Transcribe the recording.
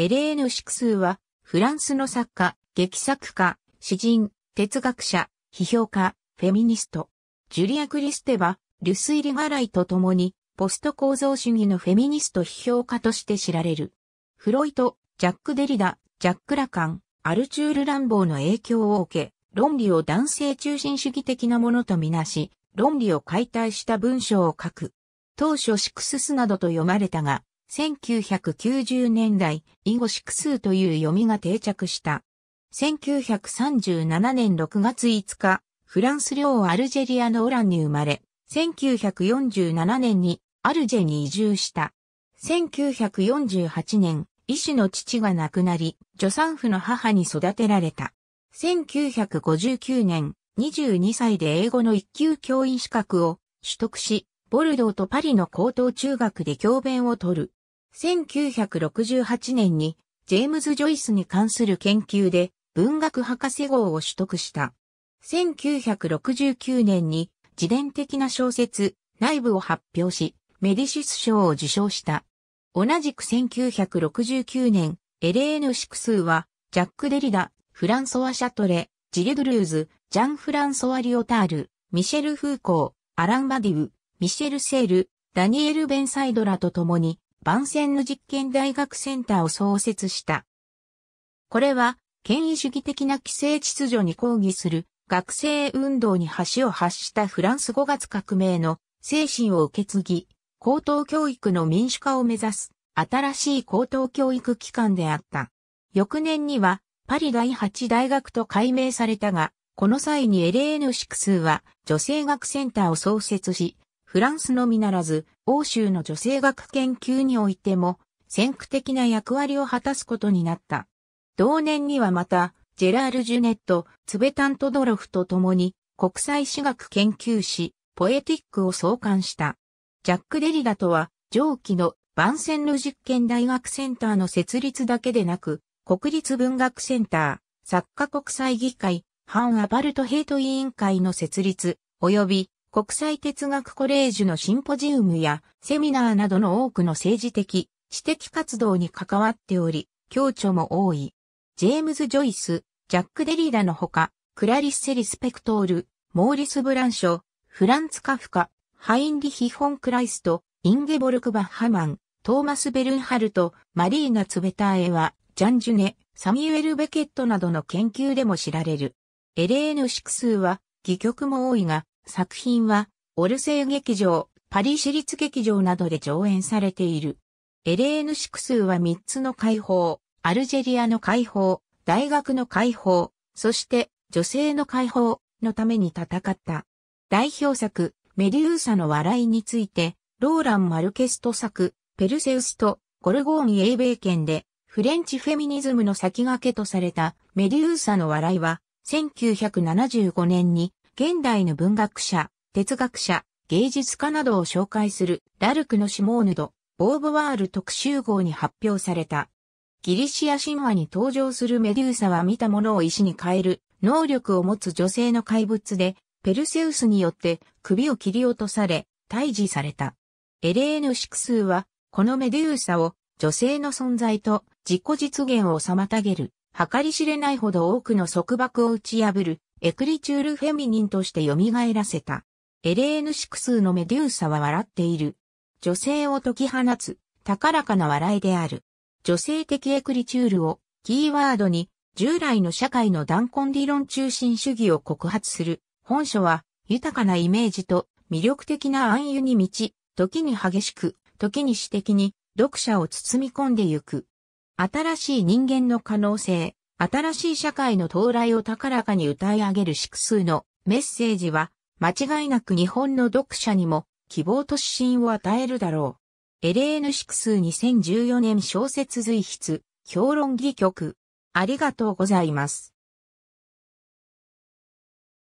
エレーヌ・シクスーは、フランスの作家、劇作家、詩人、哲学者、批評家、フェミニスト。ジュリア・クリステは、ルスイリ・ガライと共に、ポスト構造主義のフェミニスト批評家として知られる。フロイト、ジャック・デリダ、ジャック・ラカン、アルチュール・ランボーの影響を受け、論理を男性中心主義的なものとみなし、論理を解体した文章を書く。当初シクススなどと読まれたが、1990年代、イゴシクスという読みが定着した。1937年6月5日、フランス領アルジェリアのオランに生まれ、1947年にアルジェに移住した。1948年、医師の父が亡くなり、助産婦の母に育てられた。1959年、22歳で英語の一級教員資格を取得し、ボルドーとパリの高等中学で教鞭を取る。1968年にジェームズ・ジョイスに関する研究で文学博士号を取得した。1969年に自伝的な小説、内部を発表し、メディシス賞を受賞した。同じく1969年、エレーヌ・シクスーは、ジャック・デリダ、フランソワ・シャトレ、ジレ・ドゥルーズ、ジャン・フランソワ・リオタール、ミシェル・フーコー、アラン・バディブ、ミシェル・セール、ダニエル・ベンサイドラと共に、万戦の実験大学センターを創設した。これは、権威主義的な規制秩序に抗議する学生運動に橋を発したフランス5月革命の精神を受け継ぎ、高等教育の民主化を目指す新しい高等教育機関であった。翌年にはパリ第8大学と改名されたが、この際にエレーヌ・シクスーは女性学センターを創設し、フランスのみならず、欧州の女性学研究においても、先駆的な役割を果たすことになった。同年にはまた、ジェラール・ジュネット、ツベタントドロフと共に、国際史学研究士ポエティックを創刊した。ジャック・デリダとは、上記のバンセンル実験大学センターの設立だけでなく、国立文学センター、作家国際議会、反アバルトヘイト委員会の設立、及び国際哲学コレージュのシンポジウムやセミナーなどの多くの政治的、知的活動に関わっており、教著も多い。ジェームズ・ジョイス、ジャック・デリーダのほか、クラリッセ・リスペクトール、モーリス・ブランショ、フランツ・カフカ、ハインリヒ・フォン・クライスト、インゲボルク・バッハマン、トーマス・ベルンハルト、マリーナ・ツベターエは、ジャン・ジュネ、サミュエル・ベケットなどの研究でも知られる。エレーヌ・シクスーは、戯曲も多いが、作品は、オルセー劇場、パリ市立劇場などで上演されている。エレーヌ・シクスーは3つの解放、アルジェリアの解放、大学の解放、そして女性の解放のために戦った。代表作、メデューサの笑いについて、ローラン・マルケスト作、ペルセウスとゴルゴーイ英米圏で、フレンチフェミニズムの先駆けとされたメデューサの笑いは、1975年に現代の文学者、哲学者、芸術家などを紹介するラルクのシモーヌド・ボーヴワール特集号に発表された。ギリシア神話に登場するメデューサは見たものを石に変える能力を持つ女性の怪物で、ペルセウスによって首を切り落とされ、退治された。エレーヌ・シクスーは、このメデューサを女性の存在と自己実現を妨げる、計り知れないほど多くの束縛を打ち破るエクリチュールフェミニンとして蘇らせた。エレーヌ・シクスのメデューサは笑っている。女性を解き放つ、高らかな笑いである。女性的エクリチュールをキーワードに、従来の社会の断根理論中心主義を告発する。本書は、豊かなイメージと魅力的な暗喩に満ち、時に激しく、時に詩的に、読者を包み込んでゆく。新しい人間の可能性、新しい社会の到来を高らかに歌い上げるシ数のメッセージは、間違いなく日本の読者にも希望と指針を与えるだろう。エレーヌ・シク2014年小説随筆、評論議局。ありがとうございます。